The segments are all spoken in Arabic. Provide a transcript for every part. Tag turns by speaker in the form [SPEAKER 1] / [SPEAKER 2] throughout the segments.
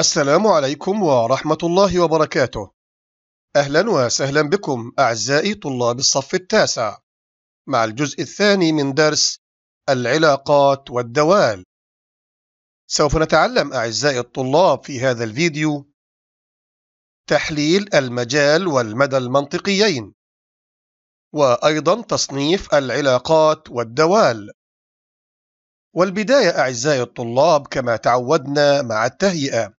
[SPEAKER 1] السلام عليكم ورحمة الله وبركاته أهلا وسهلا بكم أعزائي طلاب الصف التاسع مع الجزء الثاني من درس العلاقات والدوال سوف نتعلم أعزائي الطلاب في هذا الفيديو تحليل المجال والمدى المنطقيين وأيضا تصنيف العلاقات والدوال والبداية أعزائي الطلاب كما تعودنا مع التهيئة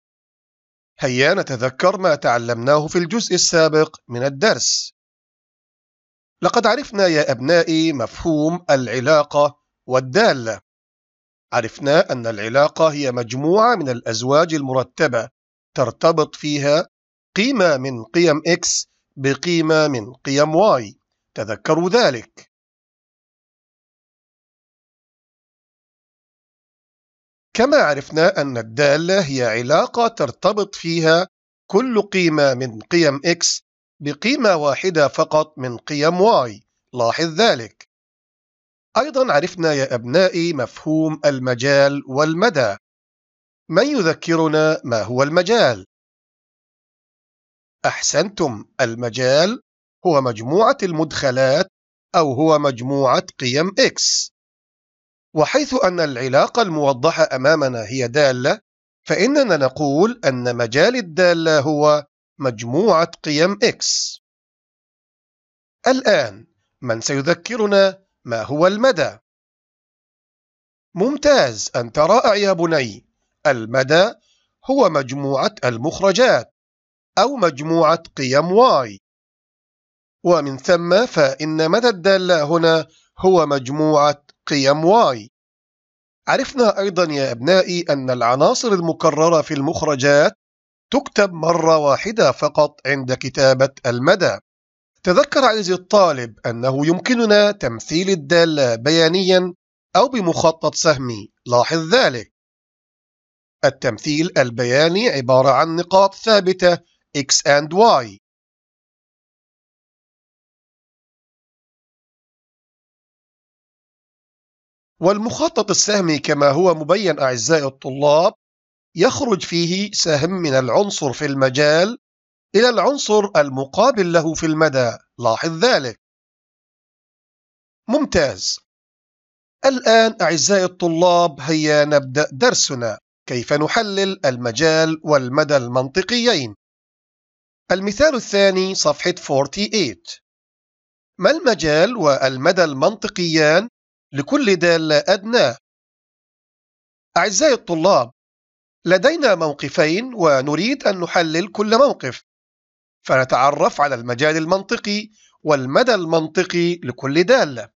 [SPEAKER 1] هيا نتذكر ما تعلمناه في الجزء السابق من الدرس لقد عرفنا يا أبنائي مفهوم العلاقة والدالة عرفنا أن العلاقة هي مجموعة من الأزواج المرتبة ترتبط فيها قيمة من قيم X بقيمة من قيم Y تذكروا ذلك
[SPEAKER 2] كما عرفنا أن الدالة هي
[SPEAKER 1] علاقة ترتبط فيها كل قيمة من قيم x بقيمة واحدة فقط من قيم y لاحظ ذلك أيضا عرفنا يا أبنائي مفهوم المجال والمدى من يذكرنا ما هو المجال؟ أحسنتم المجال هو مجموعة المدخلات أو هو مجموعة قيم x وحيث أن العلاقة الموضحة أمامنا هي دالة فإننا نقول أن مجال الدالة هو مجموعة قيم X الآن من سيذكرنا ما هو المدى؟ ممتاز أنت رائع يا بني المدى هو مجموعة المخرجات أو مجموعة قيم Y ومن ثم فإن مدى الدالة هنا هو مجموعة قيم واي عرفنا أيضا يا أبنائي أن العناصر المكررة في المخرجات تكتب مرة واحدة فقط عند كتابة المدى تذكر عزيزي الطالب أنه يمكننا تمثيل الدالة بيانيا أو بمخطط سهمي لاحظ ذلك التمثيل البياني عبارة عن نقاط ثابتة X and Y والمخطط السهمي كما هو مبين أعزائي الطلاب يخرج فيه سهم من العنصر في المجال إلى العنصر المقابل له في المدى لاحظ ذلك ممتاز الآن أعزائي الطلاب هيا نبدأ درسنا كيف نحلل المجال والمدى المنطقيين المثال الثاني صفحة 48 ما المجال والمدى المنطقيان لكل دالة أدناه أعزائي الطلاب لدينا موقفين ونريد أن نحلل كل موقف فنتعرف على المجال المنطقي والمدى المنطقي لكل دالة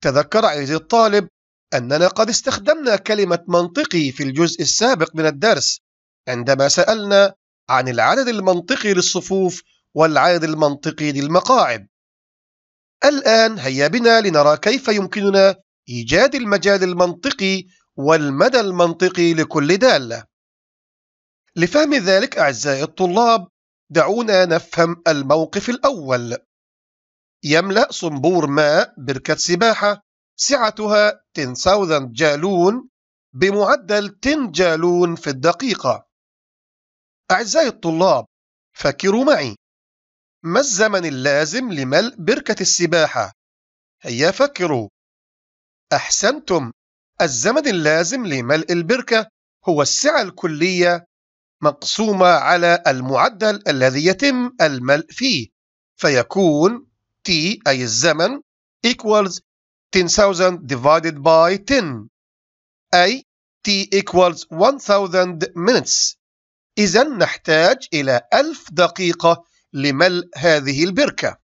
[SPEAKER 1] تذكر عزيزي الطالب أننا قد استخدمنا كلمة منطقي في الجزء السابق من الدرس عندما سألنا عن العدد المنطقي للصفوف والعدد المنطقي للمقاعد الآن هيا بنا لنرى كيف يمكننا إيجاد المجال المنطقي والمدى المنطقي لكل دالة لفهم ذلك أعزائي الطلاب دعونا نفهم الموقف الأول يملأ صنبور ماء بركة سباحة سعتها 10000 جالون بمعدل 10 جالون في الدقيقة أعزائي الطلاب فكروا معي ما الزمن اللازم لملء بركة السباحة؟ هيا فكروا أحسنتم الزمن اللازم لملء البركة هو السعة الكلية مقسومة على المعدل الذي يتم الملء فيه فيكون T أي الزمن equals 10,000 divided by 10 أي T equals 1000 minutes إذا نحتاج إلى 1000 دقيقة لملء هذه البركة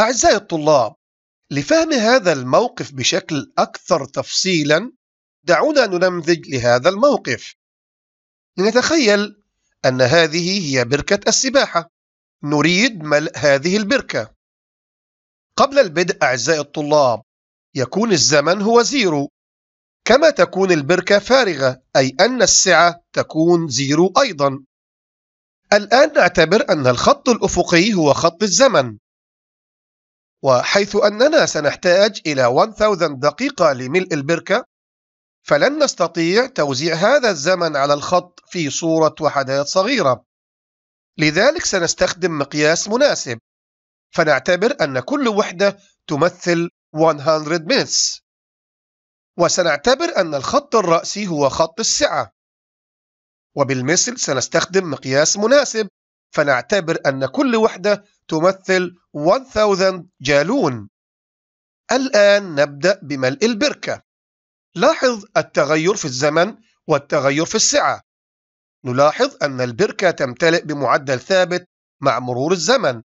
[SPEAKER 1] أعزائي الطلاب لفهم هذا الموقف بشكل أكثر تفصيلا دعونا ننمذج لهذا الموقف لنتخيل أن هذه هي بركة السباحة نريد ملء هذه البركة قبل البدء أعزائي الطلاب يكون الزمن هو زيرو كما تكون البركة فارغة أي أن السعة تكون زيرو أيضا الآن نعتبر أن الخط الأفقي هو خط الزمن وحيث أننا سنحتاج إلى 1000 دقيقة لملء البركة فلن نستطيع توزيع هذا الزمن على الخط في صورة وحدات صغيرة لذلك سنستخدم مقياس مناسب فنعتبر أن كل وحدة تمثل 100 minutes وسنعتبر أن الخط الرأسي هو خط السعة وبالمثل سنستخدم مقياس مناسب فنعتبر أن كل وحدة تمثل 1000 جالون الآن نبدأ بملء البركة لاحظ التغير في الزمن والتغير في السعة نلاحظ أن البركة تمتلئ بمعدل ثابت مع مرور الزمن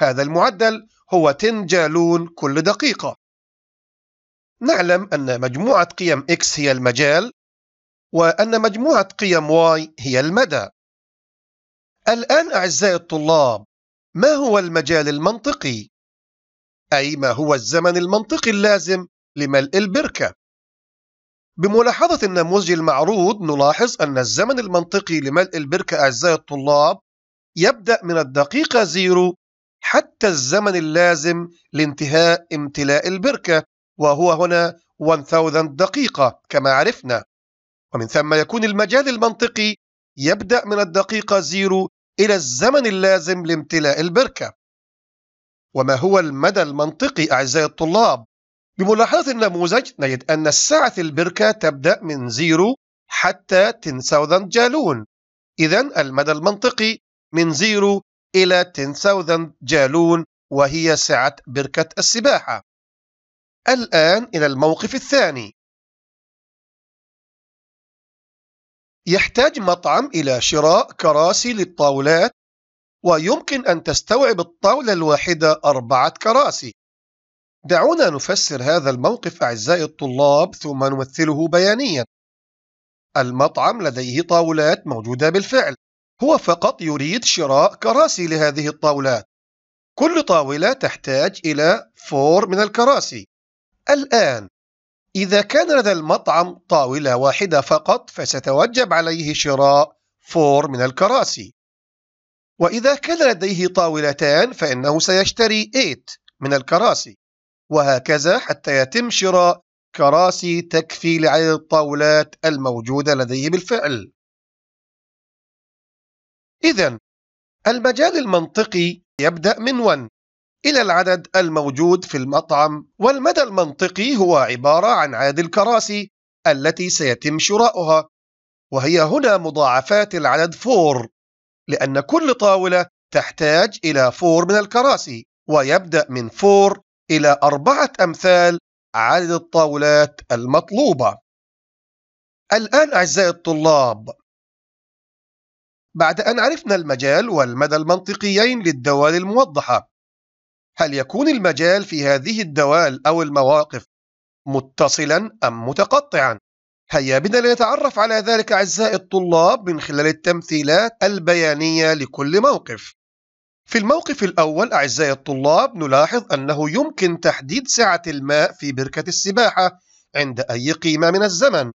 [SPEAKER 1] هذا المعدل هو 10 جالون كل دقيقة نعلم أن مجموعة قيم X هي المجال وأن مجموعة قيم واي هي المدى الآن أعزائي الطلاب ما هو المجال المنطقي؟ أي ما هو الزمن المنطقي اللازم لملء البركة؟ بملاحظة النموذج المعروض نلاحظ أن الزمن المنطقي لملء البركة أعزائي الطلاب يبدأ من الدقيقة زيرو حتى الزمن اللازم لانتهاء امتلاء البركة وهو هنا 1000 دقيقة كما عرفنا ومن ثم يكون المجال المنطقي يبدأ من الدقيقة زيرو إلى الزمن اللازم لامتلاء البركة وما هو المدى المنطقي أعزائي الطلاب؟ بملاحظة النموذج نجد أن سعة البركة تبدأ من زيرو حتى 10,000 جالون إذا المدى المنطقي من زيرو إلى 10,000 جالون وهي سعة بركة السباحة الآن إلى الموقف
[SPEAKER 2] الثاني يحتاج مطعم
[SPEAKER 1] إلى شراء كراسي للطاولات ويمكن أن تستوعب الطاولة الواحدة أربعة كراسي دعونا نفسر هذا الموقف أعزائي الطلاب ثم نمثله بيانيا المطعم لديه طاولات موجودة بالفعل هو فقط يريد شراء كراسي لهذه الطاولات كل طاولة تحتاج إلى فور من الكراسي الآن إذا كان لدى المطعم طاولة واحدة فقط فستوجب عليه شراء فور من الكراسي وإذا كان لديه طاولتان فإنه سيشتري 8 من الكراسي وهكذا حتى يتم شراء كراسي تكفي لعدد الطاولات الموجودة لديه بالفعل إذا المجال المنطقي يبدأ من 1 إلى العدد الموجود في المطعم والمدى المنطقي هو عبارة عن عدد الكراسي التي سيتم شراؤها وهي هنا مضاعفات العدد 4 لأن كل طاولة تحتاج إلى 4 من الكراسي ويبدأ من 4 إلى أربعة أمثال عدد الطاولات المطلوبة الآن أعزائي الطلاب بعد أن عرفنا المجال والمدى المنطقيين للدوال الموضحة هل يكون المجال في هذه الدوال أو المواقف متصلا أم متقطعا؟ هيا بنا لنتعرف على ذلك أعزائي الطلاب من خلال التمثيلات البيانية لكل موقف في الموقف الأول أعزائي الطلاب نلاحظ أنه يمكن تحديد سعة الماء في بركة السباحة عند أي قيمة من الزمن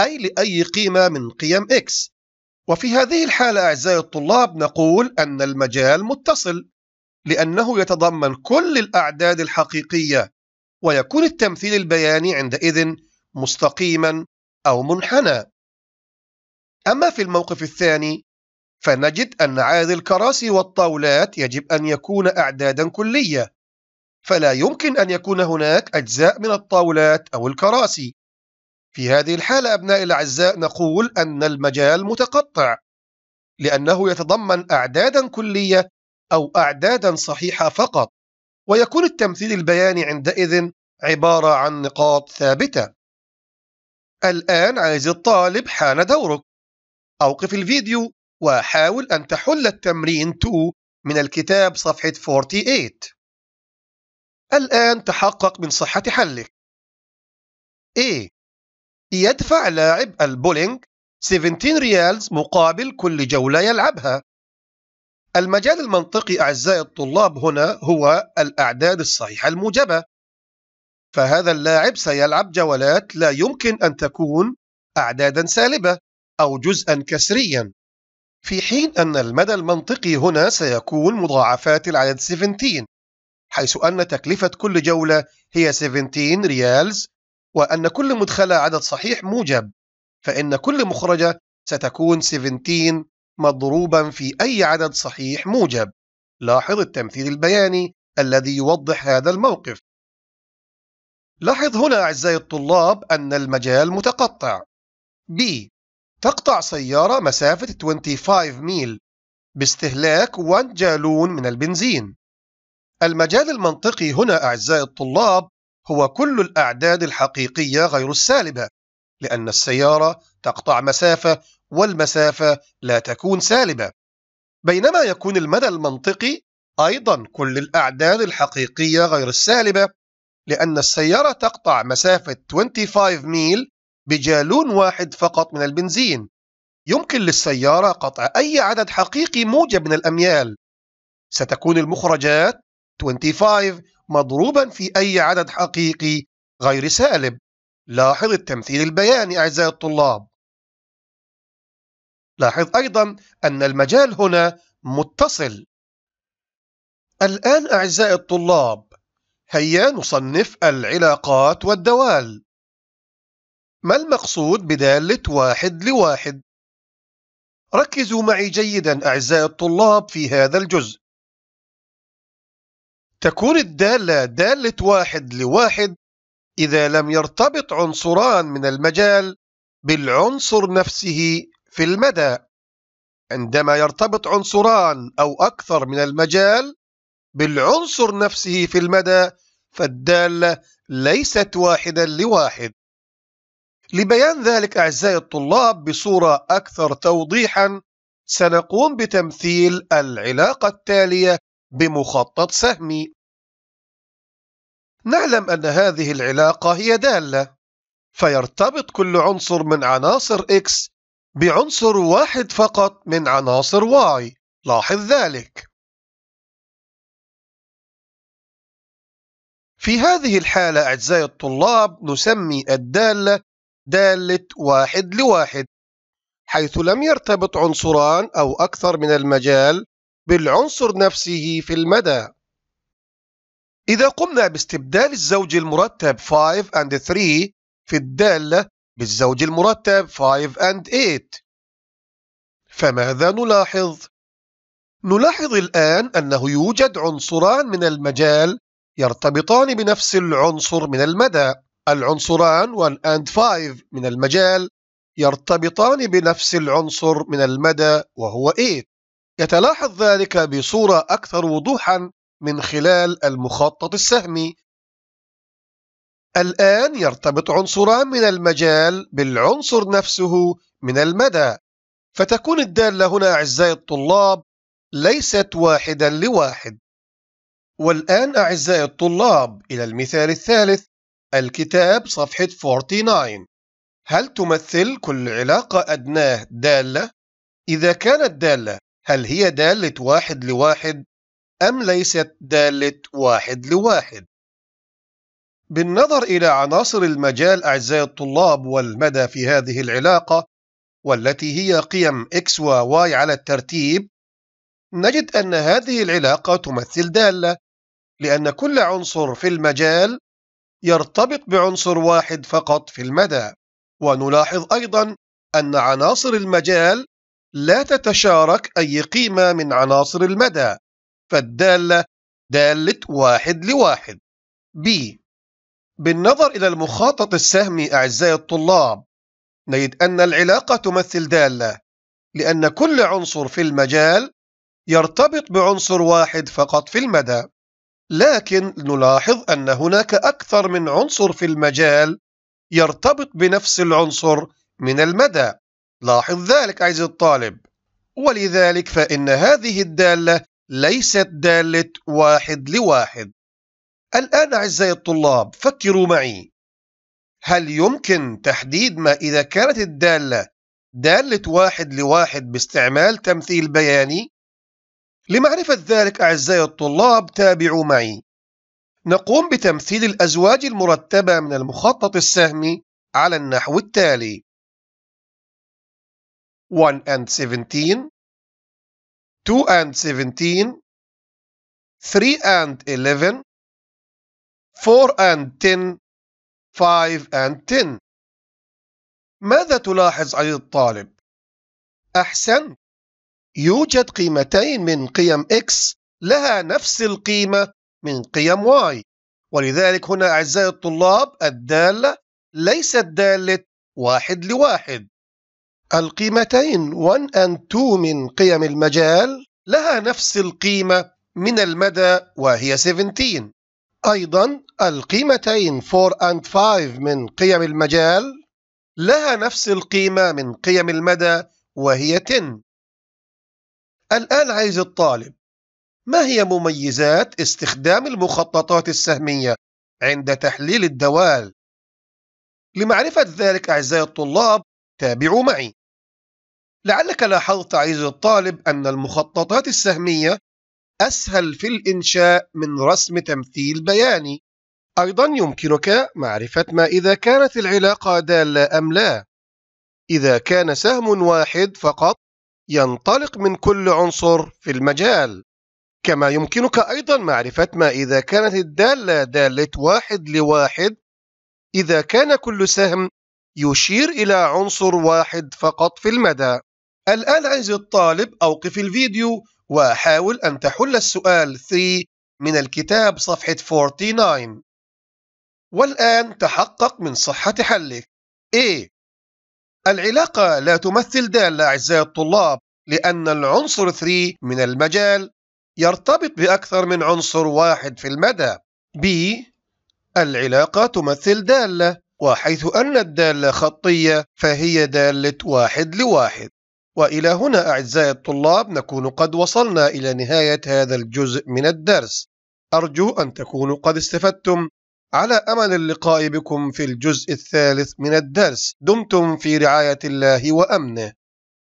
[SPEAKER 1] أي لأي قيمة من قيم X وفي هذه الحالة أعزائي الطلاب نقول أن المجال متصل لأنه يتضمن كل الأعداد الحقيقية ويكون التمثيل البياني عندئذ مستقيما أو منحنى أما في الموقف الثاني فنجد أن عدد الكراسي والطاولات يجب أن يكون أعدادا كلية فلا يمكن أن يكون هناك أجزاء من الطاولات أو الكراسي في هذه الحالة أبنائي الأعزاء نقول أن المجال متقطع لأنه يتضمن أعدادا كلية أو أعدادا صحيحة فقط ويكون التمثيل البياني عندئذ عبارة عن نقاط ثابتة الآن عايز الطالب حان دورك أوقف الفيديو وحاول أن تحل التمرين 2 من الكتاب صفحة 48 الآن تحقق من صحة حلك A يدفع لاعب البولينج 17 ريالز مقابل كل جولة يلعبها المجال المنطقي أعزائي الطلاب هنا هو الأعداد الصحيحة الموجبة فهذا اللاعب سيلعب جولات لا يمكن أن تكون أعدادا سالبة أو جزءا كسريا في حين أن المدى المنطقي هنا سيكون مضاعفات العدد 17 حيث أن تكلفة كل جولة هي 17 ريالز وأن كل مدخلة عدد صحيح موجب فإن كل مخرجة ستكون 17 مضروبا في أي عدد صحيح موجب لاحظ التمثيل البياني الذي يوضح هذا الموقف لاحظ هنا أعزائي الطلاب أن المجال متقطع B تقطع سيارة مسافة 25 ميل باستهلاك 1 جالون من البنزين المجال المنطقي هنا أعزائي الطلاب هو كل الأعداد الحقيقية غير السالبة لأن السيارة تقطع مسافة والمسافة لا تكون سالبة بينما يكون المدى المنطقي أيضا كل الأعداد الحقيقية غير السالبة لأن السيارة تقطع مسافة 25 ميل بجالون واحد فقط من البنزين يمكن للسيارة قطع أي عدد حقيقي موجب من الأميال ستكون المخرجات 25 مضروبا في أي عدد حقيقي غير سالب لاحظ التمثيل البياني أعزائي الطلاب لاحظ أيضا أن المجال هنا متصل الآن أعزائي الطلاب هيا نصنف العلاقات والدوال ما المقصود بدالة واحد لواحد؟ ركزوا معي جيدا أعزائي الطلاب في هذا الجزء تكون الدالة دالة واحد لواحد إذا لم يرتبط عنصران من المجال بالعنصر نفسه في المدى عندما يرتبط عنصران أو أكثر من المجال بالعنصر نفسه في المدى فالدالة ليست واحدا لواحد لبيان ذلك أعزائي الطلاب بصورة أكثر توضيحا سنقوم بتمثيل العلاقة التالية بمخطط سهمي نعلم أن هذه العلاقة هي دالة فيرتبط كل عنصر من عناصر X بعنصر واحد فقط من عناصر Y لاحظ ذلك
[SPEAKER 2] في هذه الحالة أعزائي الطلاب
[SPEAKER 1] نسمي الدالة دالة واحد لواحد حيث لم يرتبط عنصران أو أكثر من المجال بالعنصر نفسه في المدى إذا قمنا باستبدال الزوج المرتب 5 and 3 في الدالة بالزوج المرتب 5 and 8 فماذا نلاحظ؟ نلاحظ الآن أنه يوجد عنصران من المجال يرتبطان بنفس العنصر من المدى العنصران 1 and 5 من المجال يرتبطان بنفس العنصر من المدى وهو 8 يتلاحظ ذلك بصورة أكثر وضوحا من خلال المخطط السهمي الآن يرتبط عنصران من المجال بالعنصر نفسه من المدى فتكون الدالة هنا أعزائي الطلاب ليست واحدا لواحد والآن أعزائي الطلاب إلى المثال الثالث الكتاب صفحة 49 هل تمثل كل علاقة أدناه دالة؟ إذا كانت دالة هل هي دالة واحد لواحد أم ليست دالة واحد لواحد؟ بالنظر إلى عناصر المجال أعزائي الطلاب والمدى في هذه العلاقة والتي هي قيم X و Y على الترتيب نجد أن هذه العلاقة تمثل دالة لأن كل عنصر في المجال يرتبط بعنصر واحد فقط في المدى ونلاحظ أيضا أن عناصر المجال لا تتشارك أي قيمة من عناصر المدى فالدالة دالة واحد لواحد b بالنظر إلى المخاطط السهمي أعزائي الطلاب نجد أن العلاقة تمثل دالة لأن كل عنصر في المجال يرتبط بعنصر واحد فقط في المدى لكن نلاحظ أن هناك أكثر من عنصر في المجال يرتبط بنفس العنصر من المدى لاحظ ذلك عزيزي الطالب ولذلك فإن هذه الدالة ليست دالة واحد لواحد الآن أعزائي الطلاب فكروا معي هل يمكن تحديد ما إذا كانت الدالة دالة واحد لواحد باستعمال تمثيل بياني؟ لمعرفة ذلك أعزائي الطلاب تابعوا معي نقوم بتمثيل الأزواج المرتبة من المخطط السهمي على النحو التالي 1 and
[SPEAKER 2] 17 2 and 17 3 and 11 4 and 10 5
[SPEAKER 1] and 10 ماذا تلاحظ عن الطالب؟ أحسن يوجد قيمتين من قيم x لها نفس القيمة من قيم y ولذلك هنا أعزائي الطلاب الدالة ليست دالة واحد لواحد القيمتين 1 and 2 من قيم المجال لها نفس القيمة من المدى وهي 17 أيضا القيمتين 4 and 5 من قيم المجال لها نفس القيمة من قيم المدى وهي 10 الآن عايز الطالب ما هي مميزات استخدام المخططات السهمية عند تحليل الدوال؟ لمعرفة ذلك أعزائي الطلاب تابعوا معي لعلك لاحظت عزيزي الطالب أن المخططات السهمية أسهل في الإنشاء من رسم تمثيل بياني أيضا يمكنك معرفة ما إذا كانت العلاقة دالة أم لا إذا كان سهم واحد فقط ينطلق من كل عنصر في المجال كما يمكنك أيضا معرفة ما إذا كانت الدالة دالة واحد لواحد إذا كان كل سهم يشير إلى عنصر واحد فقط في المدى الآن عزيزي الطالب أوقف الفيديو وحاول أن تحل السؤال 3 من الكتاب صفحة 49 والآن تحقق من صحة حلك A العلاقة لا تمثل دالة أعزائي الطلاب لأن العنصر 3 من المجال يرتبط بأكثر من عنصر واحد في المدى B العلاقة تمثل دالة وحيث أن الدالة خطية فهي دالة واحد لواحد وإلى هنا أعزائي الطلاب نكون قد وصلنا إلى نهاية هذا الجزء من الدرس أرجو أن تكونوا قد استفدتم على أمل اللقاء بكم في الجزء الثالث من الدرس دمتم في رعاية الله وأمنه